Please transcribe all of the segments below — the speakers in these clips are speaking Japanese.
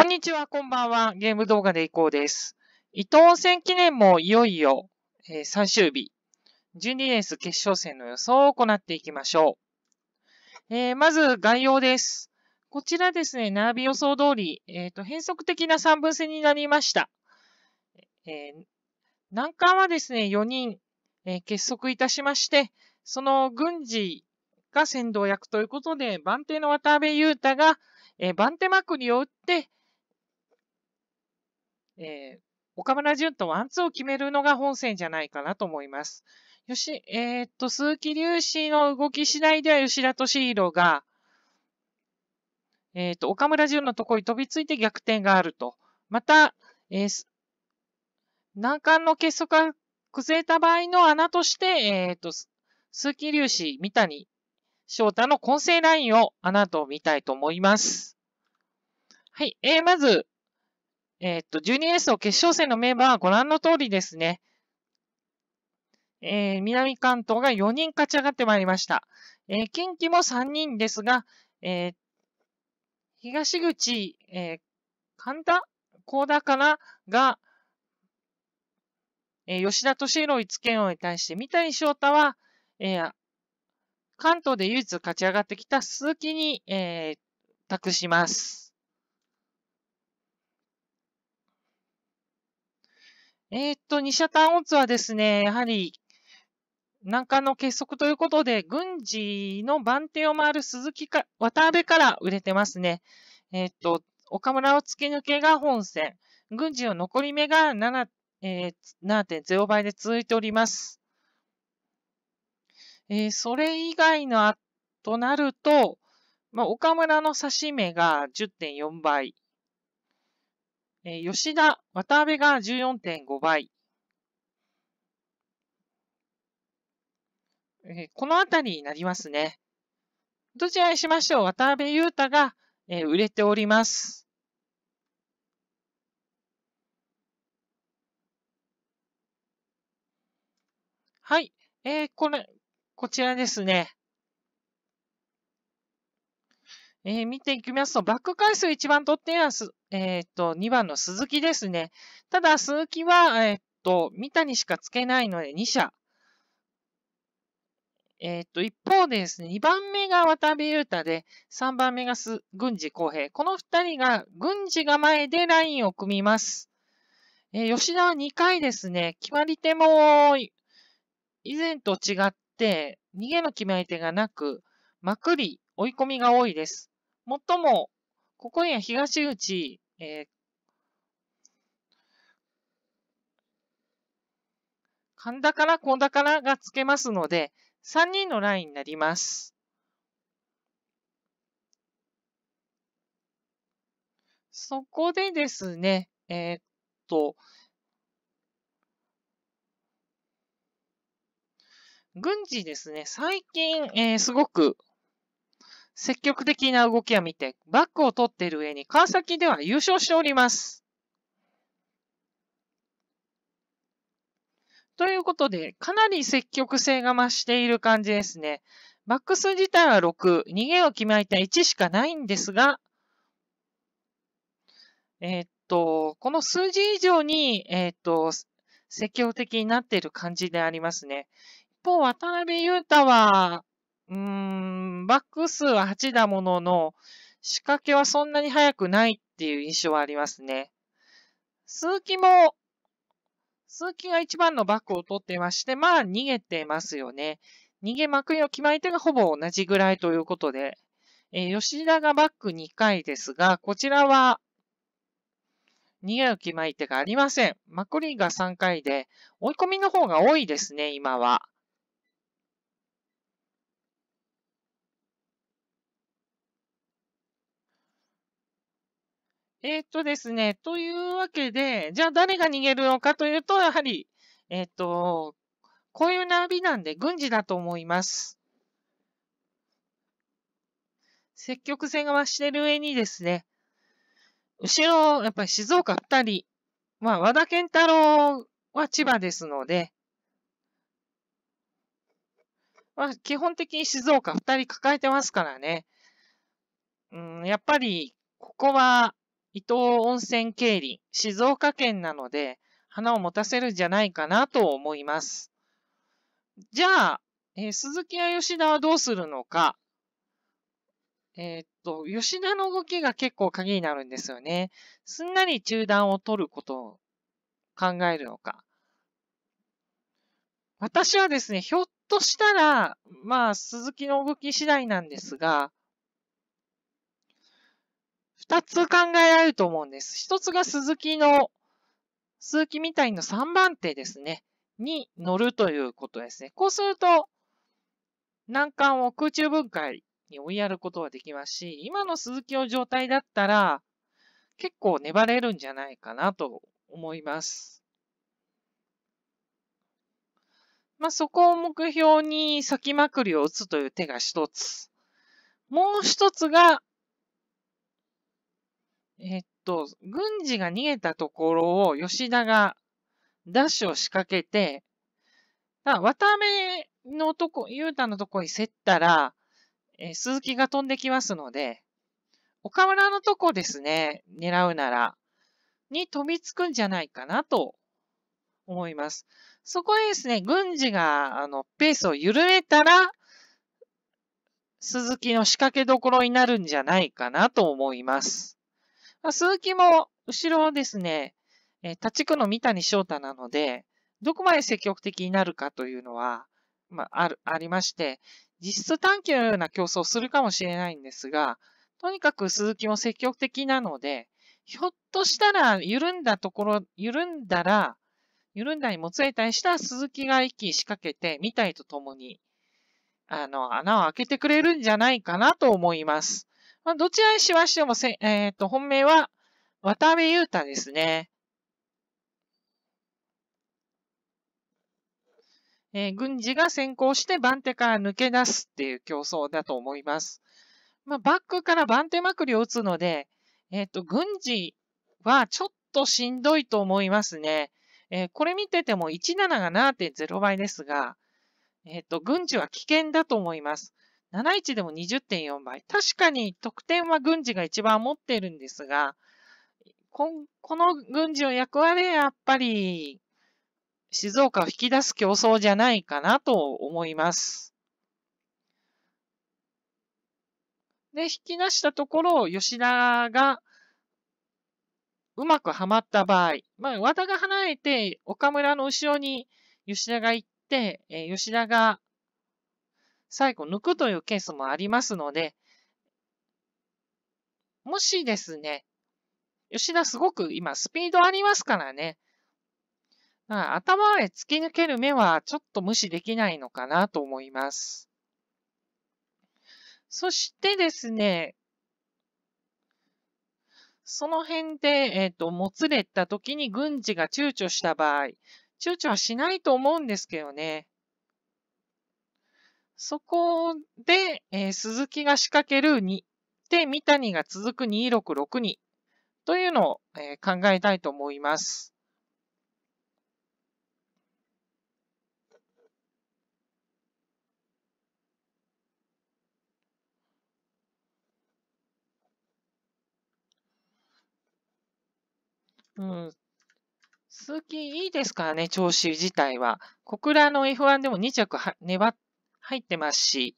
こんにちは、こんばんは。ゲーム動画でいこうです。伊藤戦記念もいよいよ、えー、最終日、ュニレース決勝戦の予想を行っていきましょう。えー、まず概要です。こちらですね、ナビ予想通り、えっ、ー、と変則的な3分線になりました。え難関はですね、4人、え結束いたしまして、その軍事が先導役ということで、番手の渡辺裕太が、え番手まくりを打って、えー、岡村淳とワンツーを決めるのが本戦じゃないかなと思います。よし、えー、っと、鈴木隆史の動き次第では吉田敏弘が、えー、っと、岡村淳のところに飛びついて逆転があると。また、えー、難関の結束が崩れた場合の穴として、えー、っと、鈴木隆史、三谷、翔太の混成ラインを穴と見たいと思います。はい、えー、まず、えー、っと、12S の決勝戦のメンバーはご覧の通りですね。えー、南関東が4人勝ち上がってまいりました。えー、近畿も3人ですが、えー、東口、えー、神田高田かなが、えー、吉田敏弘一県王に対して、三谷翔太は、えー、関東で唯一勝ち上がってきた鈴木に、えー、託します。えー、っと、二者単音ツはですね、やはり、南下の結束ということで、軍事の番手を回る鈴木か、渡辺から売れてますね。えー、っと、岡村を突き抜けが本戦。軍事の残り目が7、えー、0倍で続いております。えー、それ以外のとなると、まあ、岡村の指し目が10.4倍。えー、吉田、渡辺が14.5倍。えー、このあたりになりますね。どちらにしましょう渡辺裕太が、えー、売れております。はい。えー、これ、こちらですね。えー、見ていきますと、バック回数1番取っていのは、えっ、と、2番の鈴木ですね。ただ、鈴木は、えっ、と、三谷しかつけないので2社。えっ、と、一方でですね、2番目が渡辺裕太で、3番目がす郡司公平。この2人が、郡司が前でラインを組みます。え吉田は2回ですね、決まり手も、以前と違って、逃げの決まり手がなく、まくり、追い込みが多いです。もっとも、ここには東口、えー、神田から小田からがつけますので、3人のラインになります。そこでですね、えー、っと、軍事ですね、最近、えー、すごく積極的な動きを見て、バックを取っている上に、川崎では優勝しております。ということで、かなり積極性が増している感じですね。バックス自体は6、逃げを決めた1しかないんですが、えー、っと、この数字以上に、えー、っと、積極的になっている感じでありますね。一方、渡辺裕太は、うーん、バック数は8だものの、仕掛けはそんなに早くないっていう印象はありますね。数木も、数木が1番のバックを取ってまして、まあ逃げてますよね。逃げまくりの決まり手がほぼ同じぐらいということで、えー、吉田がバック2回ですが、こちらは逃げる決まり手がありません。まくりが3回で、追い込みの方が多いですね、今は。えー、っとですね、というわけで、じゃあ誰が逃げるのかというと、やはり、えー、っと、こういうナビなんで軍事だと思います。積極性が増してる上にですね、後ろ、やっぱり静岡二人、まあ、和田健太郎は千葉ですので、まあ、基本的に静岡二人抱えてますからね。うん、やっぱり、ここは、伊東温泉経理、静岡県なので、花を持たせるんじゃないかなと思います。じゃあ、えー、鈴木や吉田はどうするのか。えー、っと、吉田の動きが結構鍵になるんですよね。すんなり中断を取ることを考えるのか。私はですね、ひょっとしたら、まあ、鈴木の動き次第なんですが、二つ考えられると思うんです。一つが鈴木の、鈴木みたいの3番手ですね。に乗るということですね。こうすると、難関を空中分解に追いやることができますし、今の鈴木の状態だったら、結構粘れるんじゃないかなと思います。まあ、そこを目標に先まくりを打つという手が一つ。もう一つが、えっと、軍事が逃げたところを吉田がダッシュを仕掛けて、渡辺のとこ、雄太のとこに競ったら、えー、鈴木が飛んできますので、岡村のとこですね、狙うなら、に飛びつくんじゃないかなと思います。そこへですね、軍事が、あの、ペースを緩めたら、鈴木の仕掛けどころになるんじゃないかなと思います。鈴木も後ろですね、えー、立ち区の三谷翔太なので、どこまで積極的になるかというのは、まあ、ある、ありまして、実質短期のような競争をするかもしれないんですが、とにかく鈴木も積極的なので、ひょっとしたら緩んだところ、緩んだら、緩んだにもつれたりしたら鈴木が息仕掛けて、みたいとともに、あの、穴を開けてくれるんじゃないかなと思います。まあ、どちらにしましてもせ、えっ、ー、と、本命は渡辺裕太ですね。えー、軍事が先行して番手から抜け出すっていう競争だと思います。まあ、バックから番手まくりを打つので、えっ、ー、と、軍事はちょっとしんどいと思いますね。えー、これ見てても17が7.0倍ですが、えっ、ー、と、軍事は危険だと思います。71でも20.4倍。確かに得点は軍事が一番持っているんですが、ここの軍事を役割やっぱり静岡を引き出す競争じゃないかなと思います。で、引き出したところを吉田がうまくはまった場合、まあ、和田が離れて岡村の後ろに吉田が行って、え吉田が最後抜くというケースもありますので、もしですね、吉田すごく今スピードありますからね、ら頭へ突き抜ける目はちょっと無視できないのかなと思います。そしてですね、その辺で、えっ、ー、と、もつれた時に軍事が躊躇した場合、躊躇はしないと思うんですけどね。そこで、えー、鈴木が仕掛ける2で、三谷が続く2662というのを、えー、考えたいと思います。うん、鈴木いいですからね、調子自体は。小倉の F1 でも2着は粘っ入ってますし、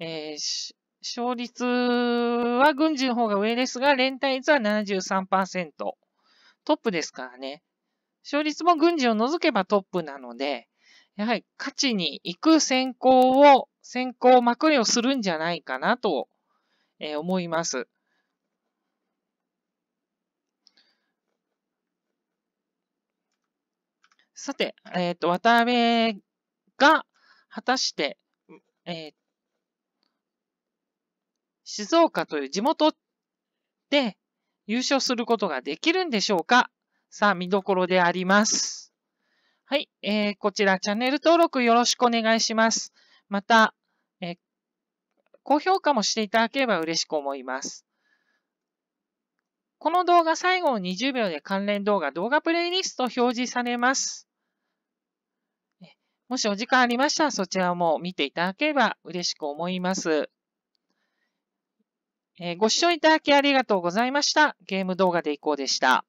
えー、勝率は軍事の方が上ですが、連帯率は73%。トップですからね。勝率も軍事を除けばトップなので、やはり勝ちに行く先行を、先行まくりをするんじゃないかなと、えー、思います。さて、えっ、ー、と、渡辺が、果たして、えー、静岡という地元で優勝することができるんでしょうかさあ、見どころであります。はい、えー、こちらチャンネル登録よろしくお願いします。また、えー、高評価もしていただければ嬉しく思います。この動画最後の20秒で関連動画、動画プレイリスト表示されます。もしお時間ありましたらそちらも見ていただければ嬉しく思います。ご視聴いただきありがとうございました。ゲーム動画でいこうでした。